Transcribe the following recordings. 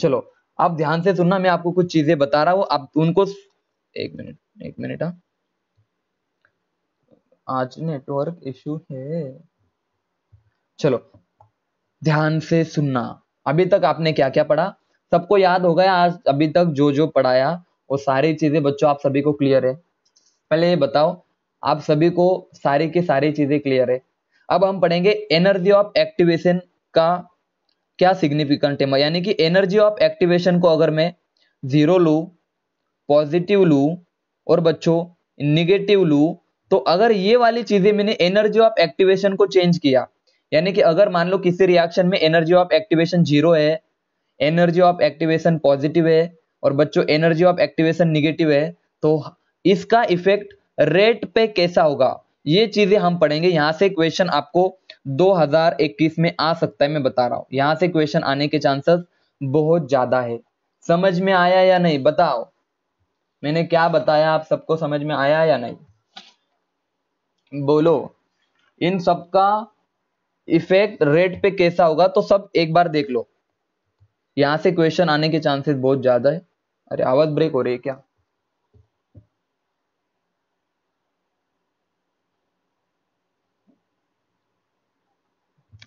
चलो आप ध्यान से सुनना मैं आपको कुछ चीजें बता रहा हूँ आप उनको एक मिनट एक मिनट हाँ आज नेटवर्क इशू है चलो ध्यान से सुनना अभी तक आपने क्या क्या पढ़ा सबको याद हो गया आज अभी तक जो जो पढ़ाया वो सारी चीजें बच्चों आप सभी को क्लियर है पहले ये बताओ आप सभी को सारी की सारी चीजें क्लियर है अब हम पढ़ेंगे एनर्जी ऑफ एक्टिवेशन का क्या सिग्निफिकेंट है यानी कि एनर्जी ऑफ एक्टिवेशन को अगर मैं जीरो लू पॉजिटिव लू और बच्चों निगेटिव लू तो अगर ये वाली चीजें मैंने एनर्जी ऑफ एक्टिवेशन को चेंज किया यानी कि अगर मान लो किसी रिएक्शन में एनर्जी ऑफ एक्टिवेशन जीरो है एनर्जी ऑफ एक्टिवेशन पॉजिटिव है और बच्चों एनर्जी ऑफ एक्टिवेशन निगेटिव है तो इसका इफेक्ट रेट पे कैसा होगा ये चीजें हम पढ़ेंगे यहाँ से क्वेश्चन आपको 2021 में आ सकता है मैं बता रहा हूँ यहाँ से क्वेश्चन आने के चांसेस बहुत ज़्यादा है समझ में आया या नहीं बताओ मैंने क्या बताया आप सबको समझ में आया या नहीं बोलो इन सबका इफेक्ट रेट पे कैसा होगा तो सब एक बार देख लो यहाँ से क्वेश्चन आने के चांसेस बहुत ज़्यादा है अरे आवाज़ ब्रेक हो रही है क्या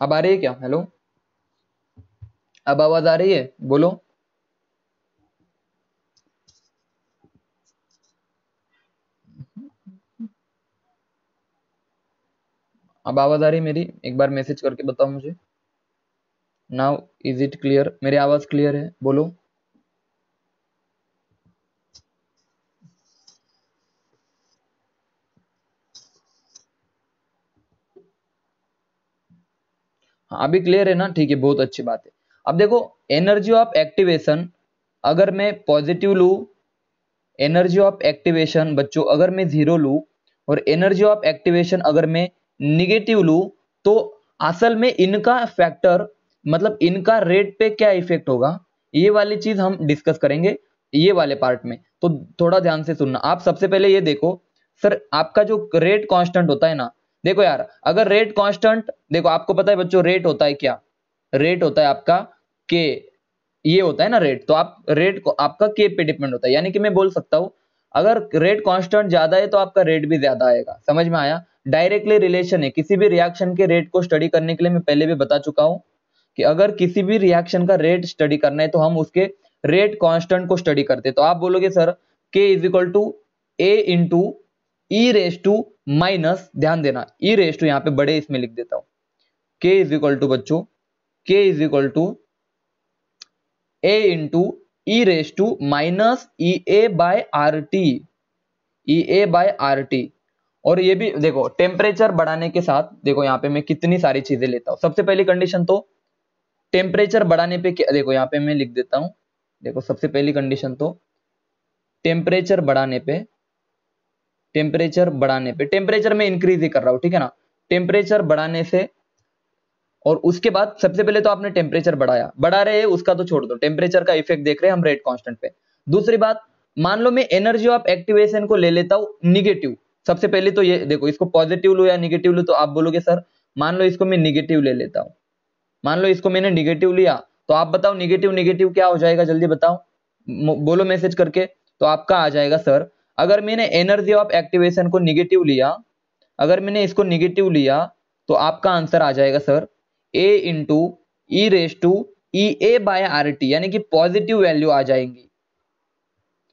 अब आ रही है क्या हेलो अब आवाज आ रही है बोलो अब आवाज आ रही है मेरी एक बार मैसेज करके बताओ मुझे नाउ इज इट क्लियर मेरी आवाज क्लियर है बोलो हाँ, अभी क्लियर है ना ठीक है बहुत अच्छी बात है अब देखो एनर्जी ऑफ एक्टिवेशन अगर मैं पॉजिटिव लू एनर्जी ऑफ एक्टिवेशन बच्चों अगर मैं जीरो लू और एनर्जी ऑफ एक्टिवेशन अगर मैं निगेटिव लू तो असल में इनका फैक्टर मतलब इनका रेट पे क्या इफेक्ट होगा ये वाली चीज हम डिस्कस करेंगे ये वाले पार्ट में तो थोड़ा ध्यान से सुनना आप सबसे पहले ये देखो सर आपका जो रेट कांस्टेंट होता है ना देखो यार अगर रेट कांस्टेंट देखो आपको पता है बच्चों रेट होता है क्या रेट होता है आपका के ये होता है ना रेट तो आप रेट को आपका के पे डिपेंड होता है यानी कि मैं बोल सकता हूँ अगर रेट कांस्टेंट ज्यादा है तो आपका रेट भी ज्यादा आएगा समझ में आया डायरेक्टली रिलेशन है किसी भी रिएक्शन के रेट को स्टडी करने के लिए मैं पहले भी बता चुका हूँ कि अगर किसी भी रिएक्शन का रेट स्टडी करना है तो हम उसके रेट कॉन्स्टेंट को स्टडी करते तो आप बोलोगे sir K is equal to A into E raise to minus ध्यान देना ई रेस टू यहां पे बड़े इसमें लिख देता हूँ के इज इक्वल टू बच्चों के is equal to A into E raise to minus E A by R T E A by R T और ये भी देखो टेम्परेचर बढ़ाने के साथ देखो यहाँ पे मैं कितनी सारी चीजें लेता हूँ सबसे पहली कंडीशन तो टेम्परेचर बढ़ाने पे क्या देखो यहाँ पे मैं लिख देता हूँ देखो सबसे पहली कंडीशन तो टेम्परेचर बढ़ाने पे टेम्परेचर बढ़ाने पे टेम्परेचर में इंक्रीज ही कर रहा हूँ ठीक है ना टेम्परेचर बढ़ाने से और उसके बाद सबसे पहले तो आपने टेम्परेचर बढ़ाया बढ़ा रहे उसका तो छोड़ दो टेम्परेचर का इफेक्ट देख रहे हैं हम रेट कांस्टेंट पे दूसरी बात मान लो मैं एनर्जी ऑफ एक्टिवेशन को ले लेता हूँ निगेटिव सबसे पहले तो ये देखो इसको पॉजिटिव लो या निगेटिव लो तो आप बोलोगे सर मान लो इसको मैं निगेटिव ले लेता हूँ मान लो इसको मैंने निगेटिव लिया तो आप बताओ निगेटिव निगेटिव क्या हो जाएगा जल्दी बताओ बोलो मैसेज करके तो आपका आ जाएगा सर अगर मैंने एनर्जी ऑफ एक्टिवेशन को निगेटिव लिया अगर मैंने इसको निगेटिव लिया तो आपका आंसर आ जाएगा sir A into E raise to E A by R T यानी कि पॉजिटिव वैल्यू आ जाएंगी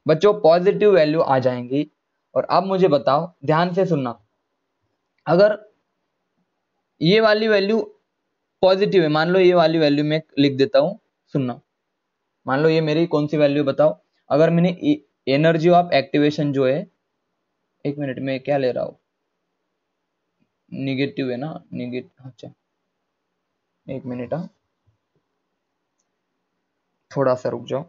बच्चों पॉजिटिव वैल्यू आ जाएंगी और अब मुझे बताओ ध्यान से सुनना अगर ये वाली वैल्यू पॉजिटिव है मान लो ये वाली वैल्यू मैं लिख देता हूँ सुनना मान लो ये मेरी कौन सी वैल्यू बताओ अगर मैंने e एनर्जी ऑफ एक्टिवेशन जो है एक मिनट में क्या ले रहा हूं निगेटिव है ना निगेटिव अच्छा एक मिनट हाँ थोड़ा सा रुक जाओ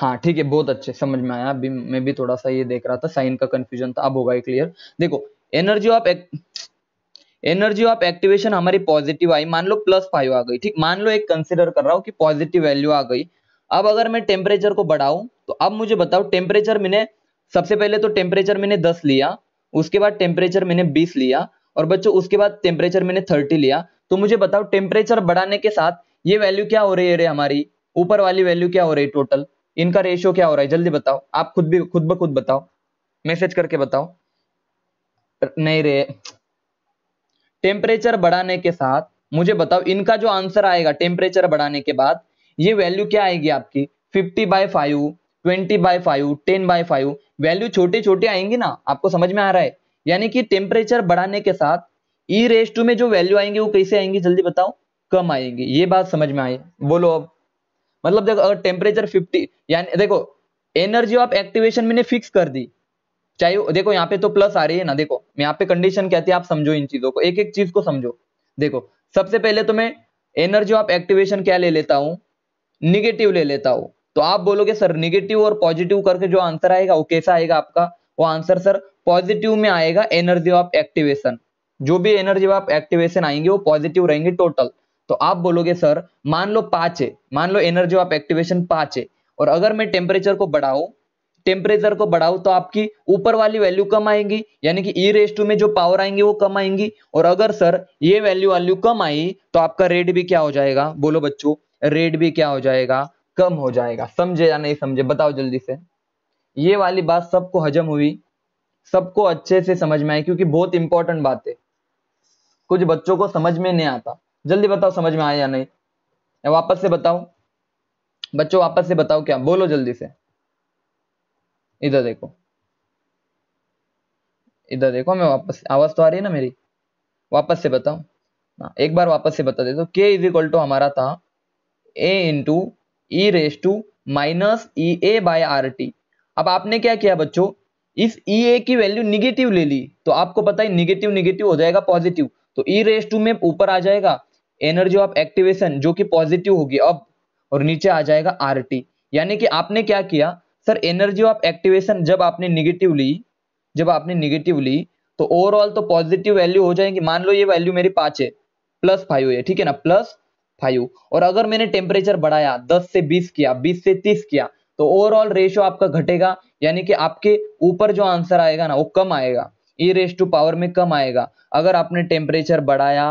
हाँ ठीक है बहुत अच्छे समझ में आया अभी मैं भी थोड़ा सा ये देख रहा था साइन का कंफ्यूजन था अब होगा ये क्लियर देखो एनर्जी ऑफ एक एनर्जी ऑफ एक्टिवेशन हमारी पॉजिटिव आई मान लो प्लस फाइव आ गई ठीक मान लो एक कंसिडर कर रहा हूँ कि पॉजिटिव वैल्यू आ गई अब अगर मैं टेम्परेचर को बढ़ाऊं तो अब मुझे बताओ टेम्परेचर मैंने सबसे पहले तो टेम्परेचर मैंने दस लिया उसके बाद टेम्परेचर मैंने बीस लिया और बच्चों उसके बाद टेम्परेचर मैंने थर्टी लिया तो मुझे बताओ टेम्परेचर बढ़ाने के साथ ये वैल्यू क्या हो रही है रे हमारी ऊपर वाली वैल्यू क्या हो रही है टोटल इनका रेशियो क्या हो रहा है जल्दी बताओ आप खुद भी खुद ब खुद बताओ मैसेज करके बताओ नहीं रे टेम्परेचर बढ़ाने के साथ मुझे बताओ इनका जो आंसर आएगा टेम्परेचर बढ़ाने के बाद ये वैल्यू क्या आएगी आपकी fifty by five twenty by five ten by five value छोटे छोटे आएंगी ना आपको समझ में आ रहा है यानी कि टेम्परेचर बढ़ाने के साथ ई रेस टू में जो वैल्यू आएंगे वो कैसे आएंगे जल्दी बताओ कम आएंगे ये बात समझ में आई बोलो अब मतलब देखो अगर टेम्परेचर फिफ्टी यानी देखो एनर्जी ऑफ एक्टिवेशन मैंने फिक्स कर दी चाहे देखो यहाँ पे तो प्लस आ रही है ना देखो यहाँ पे कंडीशन कहती है आप समझो इन चीजों को एक एक चीज को समझो देखो सबसे पहले तो मैं एनर्जी ऑफ एक्टिवेशन क्या ले लेता हूँ निगेटिव ले लेता हूँ तो आप बोलोगे सर निगेटिव और पॉजिटिव करके जो आंसर आएगा वो कैसा आएगा आपका वो आंसर सर पॉजिटिव में आएगा एनर्जी ऑफ एक्टिवेशन जो भी एनर्जी ऑफ एक्टिवेशन आएंगे वो पॉजिटिव रहेंगे टोटल तो आप बोलोगे सर मान लो पांच है मान लो एनर्जी ऑफ एक्टिवेशन पांच है और अगर मैं टेम्परेचर को बढ़ाऊं टेम्परेचर को बढ़ाओ तो आपकी ऊपर वाली वैल्यू कम आएगी यानी कि ई रेस टू में जो पावर आएंगी वो कम आएंगी और अगर सर ये वैल्यू वैल्यू कम आई तो आपका रेट भी क्या हो जाएगा बोलो बच्चों रेट भी क्या हो जाएगा कम हो जाएगा समझे या नहीं समझे बताओ जल्दी से ये वाली बात सबको हजम हुई सबको अच्छे से समझ में आई क्योंकि बहुत इंपॉर्टेंट बात है कुछ बच्चों को समझ में नहीं आता जल्दी बताओ समझ में आया या नहीं वापस से बताओ बच्चों वापस से बताओ क्या बोलो जल्दी से इधर देखो इधर देखो मैं वापस आवाज तो आ रही है ना मेरी वापस से बताओ हाँ, एक बार वापस से बता दे तो के इज इक्वल टू हमारा था A into E raise to minus E A by R T अब आपने क्या किया बच्चों इस ई e ए की वैल्यू निगेटिव ले ली तो आपको पता ही निगेटिव निगेटिव हो जाएगा पॉजिटिव तो ई रेस टू में ऊपर आ जाएगा एनर्जी ऑफ एक्टिवेशन जो कि पॉजिटिव होगी अब और नीचे आ जाएगा आर टी यानी कि आपने क्या किया सर एनर्जी ऑफ एक्टिवेशन जब आपने निगेटिव ली जब आपने निगेटिव ली तो ओवरऑल तो पॉजिटिव वैल्यू हो जाएगी मान लो ये वैल्यू मेरी पांच है प्लस फाइव है ठीक है ना प्लस फाइव और अगर मैंने टेम्परेचर बढ़ाया दस से बीस किया बीस से तीस किया तो ओवरऑल रेशियो आपका घटेगा यानी कि आपके ऊपर जो आंसर आएगा ना वो कम आएगा ई रेस टू पावर में कम आएगा अगर आपने टेम्परेचर बढ़ाया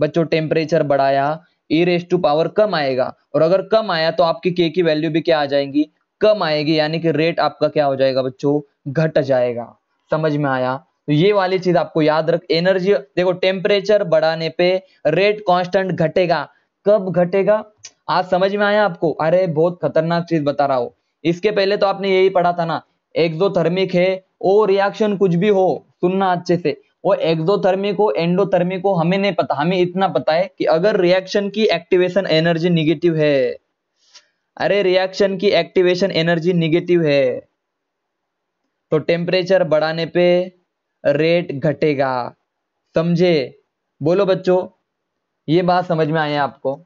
बच्चों टेम्परेचर बढ़ाया ई रेस टू पावर कम आएगा और अगर कम आया तो आपकी के की वैल्यू भी क्या आ जाएंगी कम आएगी यानी कि रेट आपका क्या हो जाएगा बच्चों घट जाएगा समझ में आया तो ये वाली चीज आपको याद रख एनर्जी देखो टेम्परेचर बढ़ाने पे रेट कांस्टेंट घटेगा कब घटेगा आज समझ में आया आपको अरे बहुत खतरनाक चीज बता रहा हो इसके पहले तो आपने यही पढ़ा था ना एक्सोथर्मिक है ओ रिएक्शन कुछ भी हो सुनना अच्छे से वो एक्सोथर्मिक हो एंडोथर्मिक हो हमें नहीं पता हमें इतना पता है कि अगर रिएक्शन की एक्टिवेशन एनर्जी निगेटिव है अरे रिएक्शन की एक्टिवेशन एनर्जी निगेटिव है तो टेम्परेचर बढ़ाने पे रेट घटेगा समझे बोलो बच्चों ये बात समझ में आए आपको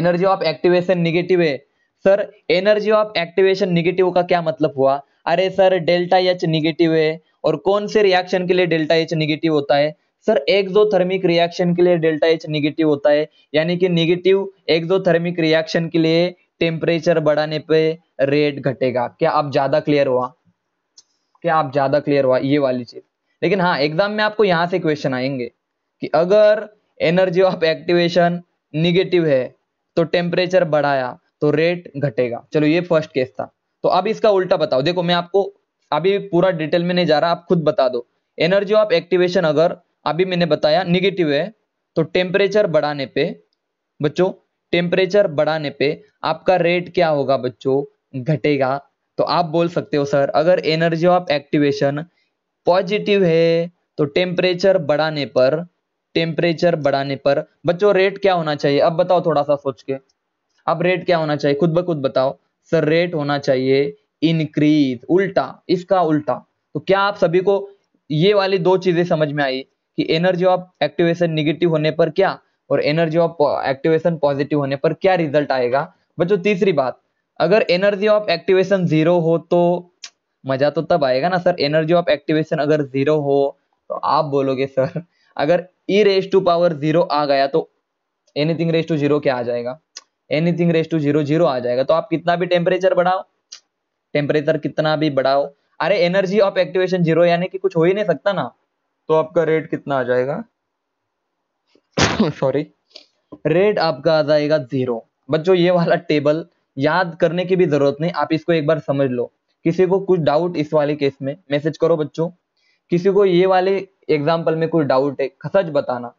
एनर्जी ऑफ एक्टिवेशन निगेटिव है sir energy of activation negative का क्या मतलब हुआ अरे सर डेल्टा एच निगेटिव है और कौन से रिएक्शन के लिए डेल्टा एच निगेटिव होता है सर एक्सोथर्मिक रिएक्शन के लिए डेल्टा एच निगेटिव होता है यानी कि निगेटिव एक्सोथर्मिक रिएक्शन के लिए टेम्परेचर बढ़ाने पे रेट घटेगा क्या आप ज्यादा क्लियर हुआ क्या आप ज्यादा क्लियर हुआ ये वाली चीज लेकिन हाँ एग्जाम में आपको यहाँ से क्वेश्चन आएंगे कि अगर एनर्जी ऑफ एक्टिवेशन निगेटिव है तो टेम्परेचर बढ़ाया तो रेट घटेगा चलो ये फर्स्ट केस था तो अब इसका उल्टा बताओ देखो मैं आपको अभी पूरा डिटेल में नहीं जा रहा आप खुद बता दो एनर्जी ऑफ एक्टिवेशन अगर अभी मैंने बताया निगेटिव है तो टेम्परेचर बढ़ाने पे बच्चों टेम्परेचर बढ़ाने पे आपका रेट क्या होगा बच्चों घटेगा तो आप बोल सकते हो सर अगर एनर्जी ऑफ एक्टिवेशन पॉजिटिव है तो टेम्परेचर बढ़ाने पर टेम्परेचर बढ़ाने पर बच्चों रेट क्या होना चाहिए अब बताओ थोड़ा सा सोच के अब रेट क्या होना चाहिए खुद ब खुद बताओ सर रेट होना चाहिए इनक्रीज उल्टा इसका उल्टा तो क्या आप सभी को ये वाली दो चीजें समझ में आई कि एनर्जी ऑफ एक्टिवेशन निगेटिव होने पर क्या और एनर्जी ऑफ एक्टिवेशन पॉजिटिव होने पर क्या रिजल्ट आएगा बच्चों तीसरी बात अगर एनर्जी ऑफ एक्टिवेशन जीरो हो तो मजा तो तब आएगा ना सर एनर्जी ऑफ एक्टिवेशन अगर जीरो हो तो आप बोलोगे सर अगर E raise to power zero आ गया तो एनीथिंग रेस टू जीरो क्या आ जाएगा anything raise to zero zero आ जाएगा तो आप कितना भी टेम्परेचर बढ़ाओ टेम्परेचर कितना भी बढ़ाओ अरे एनर्जी ऑफ एक्टिवेशन जीरो यानी कि कुछ हो ही नहीं सकता ना तो आपका रेट कितना आ जाएगा सॉरी रेट आपका आ जाएगा जीरो बच्चों ये वाला टेबल याद करने की भी जरूरत नहीं आप इसको एक बार समझ लो किसी को कुछ डाउट इस वाले केस में मैसेज करो बच्चों किसी को ये वाले एग्जाम्पल में कोई डाउट है सच बताना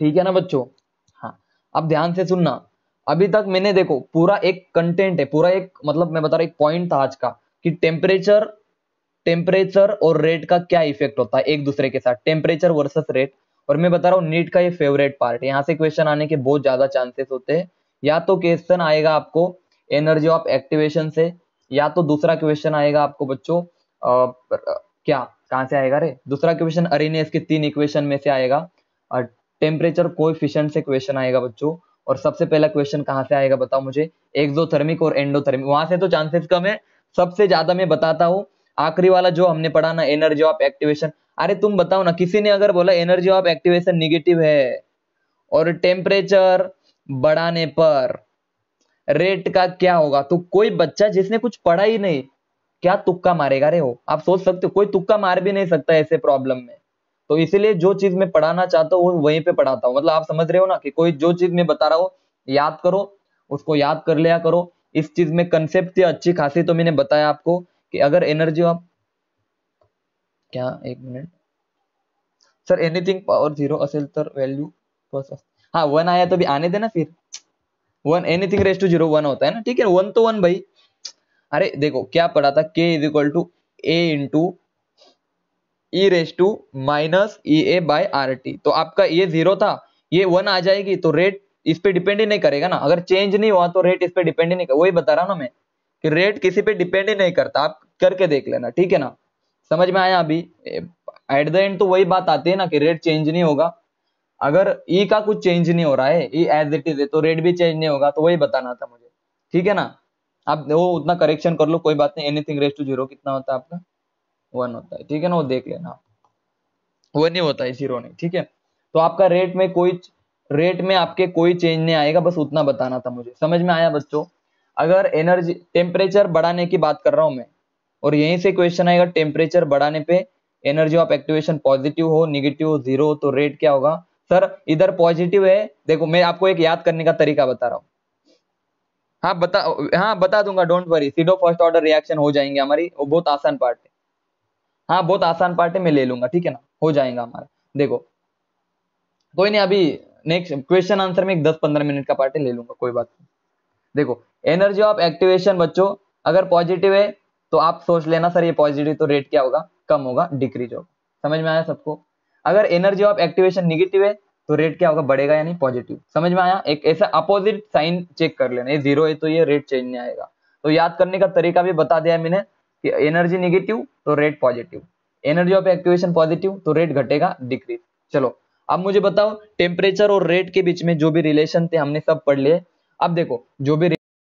ठीक है ना बच्चों हाँ अब ध्यान से सुनना अभी तक मैंने देखो पूरा एक कंटेंट है पूरा एक मतलब मैं बता रहा एक पॉइंट था आज का कि टेम्परेचर टेम्परेचर और रेट का क्या इफेक्ट होता है एक दूसरे के साथ टेम्परेचर वर्सेस रेट और मैं बता रहा हूँ नीट का ये फेवरेट पार्ट यहाँ से क्वेश्चन आने के बहुत ज्यादा चांसेस होते हैं या तो क्वेश्चन आएगा आपको एनर्जी ऑफ एक्टिवेशन से या तो दूसरा क्वेश्चन आएगा आपको बच्चों क्या कहाँ से आएगा रे दूसरा क्वेश्चन अरिनेस के तीन इक्वेशन में से आएगा टेम्परेचर कोई से क्वेश्चन आएगा बच्चों और सबसे पहला क्वेश्चन कहाँ से आएगा बताओ मुझे एक्सोथर्मिक और एंडोथर्मिक वहां से तो चांसेस कम है सबसे ज्यादा मैं बताता हूँ आखिरी वाला जो हमने पढ़ा ना एनर्जी ऑफ एक्टिवेशन अरे तुम बताओ ना किसी ने अगर बोला एनर्जी ऑफ एक्टिवेशन निगेटिव है और टेम्परेचर बढ़ाने पर रेट का क्या होगा तो कोई बच्चा जिसने कुछ पढ़ा ही नहीं क्या तुक्का मारेगा रे हो आप सोच सकते हो कोई तुक्का मार भी नहीं सकता ऐसे प्रॉब्लम में तो इसीलिए जो चीज मैं पढ़ाना चाहता हूँ वहीं पे पढ़ाता हूँ मतलब आप समझ रहे हो ना कि कोई जो चीज मैं बता रहा हूँ याद करो उसको याद कर लिया करो इस चीज में कंसेप्ट अच्छी खासी तो मैंने बताया आपको कि अगर एनर्जी आप क्या एक minute sir anything power zero असेल तर व्हॅल्यू प्लस वन आया तो भी आने देना फिर one anything raise to zero one होता है ना ठीक है वन तो वन भाई अरे देखो क्या पढ़ा था K is equal to A into E raise to minus E A by R T तो आपका ये जीरो था ये वन आ जाएगी तो रेट इस पे डिपेंड ही नहीं करेगा ना अगर चेंज नहीं हुआ तो रेट इस पे डिपेंड ही नहीं वही बता रहा ना मैं कि रेट किसी पे डिपेंड ही नहीं करता आप करके देख लेना ठीक है ना समझ में आया अभी एट द एंड तो वही बात आती है ना कि रेट चेंज नहीं होगा अगर ई e का कुछ चेंज नहीं हो रहा है ई एज इट इज है तो रेट भी चेंज नहीं होगा तो वही बताना था मुझे ठीक है ना आप वो उतना करेक्शन कर लो कोई बात नहीं एनीथिंग रेस टू जीरो कितना होता है आपका वन होता है ठीक है ना वो देख लेना वन ही होता है जीरो नहीं ठीक है तो आपका रेट में कोई रेट में आपके कोई चेंज नहीं आएगा बस उतना बताना था मुझे समझ में आया बच्चों अगर एनर्जी टेम्परेचर बढ़ाने की बात कर रहा हूं मैं और यहीं से क्वेश्चन आएगा टेम्परेचर बढ़ाने पे एनर्जी ऑफ एक्टिवेशन पॉजिटिव हो निगेटिव हो जीरो तो रेट क्या होगा सर इधर पॉजिटिव है देखो मैं आपको एक याद करने का तरीका बता रहा हूँ हाँ बता हाँ बता दूंगा don't worry pseudo first order reaction हो जाएंगे हमारी वो बहुत आसान पार्ट हाँ बहुत आसान पार्ट है मैं ले लूंगा ठीक है ना हो जाएगा हमारा देखो कोई नहीं अभी नेक्स्ट क्वेश्चन आंसर में एक दस पंद्रह मिनट का पार्ट है ले लूंगा कोई बात नहीं देखो एनर्जी ऑफ एक्टिवेशन बच्चों अगर पॉजिटिव है तो आप सोच लेना सर ये पॉजिटिव तो रेट क्या होगा कम होगा डिक्रीज होगा समझ में आया सबको अगर एनर्जी ऑफ एक्टिवेशन निगेटिव है तो रेट क्या होगा बढ़ेगा यानी पॉजिटिव समझ में आया एक ऐसा अपोजिट साइन चेक कर लेना ये जीरो है तो ये रेट चेंज नहीं आएगा तो याद करने का तरीका भी बता दिया मैंने कि एनर्जी निगेटिव तो rate positive energy of activation positive तो रेट घटेगा डिक्रीज चलो अब मुझे बताओ टेम्परेचर और रेट के बीच में जो भी रिलेशन थे हमने सब पढ़ लिए अब देखो जो भी